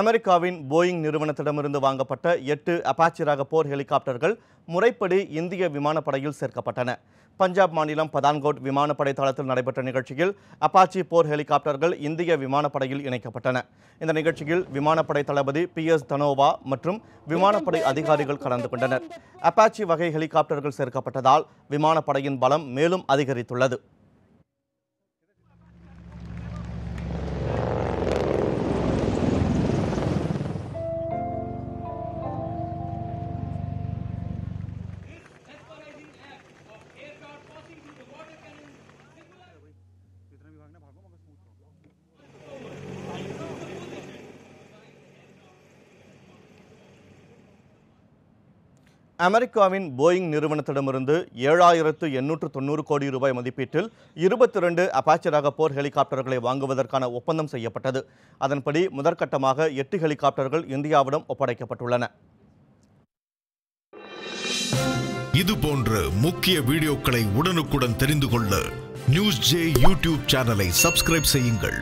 அமெரிக்காவின் போயிங் நிறுவனத்திடமிருந்து வாங்கப்பட்ட எட்டு அப்பாச்சி ரக போர் ஹெலிகாப்டர்கள் முறைப்படி இந்திய விமானப்படையில் சேர்க்கப்பட்டன பஞ்சாப் மாநிலம் பதான்கோட் விமானப்படை தளத்தில் நடைபெற்ற நிகழ்ச்சியில் அப்பாச்சி போர் ஹெலிகாப்டர்கள் இந்திய விமானப்படையில் இணைக்கப்பட்டன இந்த நிகழ்ச்சியில் விமானப்படை தளபதி பி எஸ் தனோவா மற்றும் விமானப்படை அதிகாரிகள் கலந்து கொண்டனர் அப்பாச்சி வகை ஹெலிகாப்டர்கள் சேர்க்கப்பட்டதால் விமானப்படையின் பலம் மேலும் அதிகரித்துள்ளது அமெரிக்காவின் போயிங் நிறுவனத்திடமிருந்து ஏழாயிரத்து எண்ணூற்று தொண்ணூறு கோடி ரூபாய் மதிப்பீட்டில் இருபத்தி ரெண்டு அப்பாச்சி ரக போர் ஹெலிகாப்டர்களை வாங்குவதற்கான ஒப்பந்தம் செய்யப்பட்டது அதன்படி முதற்கட்டமாக எட்டு ஹெலிகாப்டர்கள் இந்தியாவிடம் ஒப்படைக்கப்பட்டுள்ளன இது போன்ற முக்கிய வீடியோக்களை உடனுக்குடன் தெரிந்து கொள்ள நியூஸ் ஜே யூடியூப் சேனலை சப்ஸ்கிரைப் செய்யுங்கள்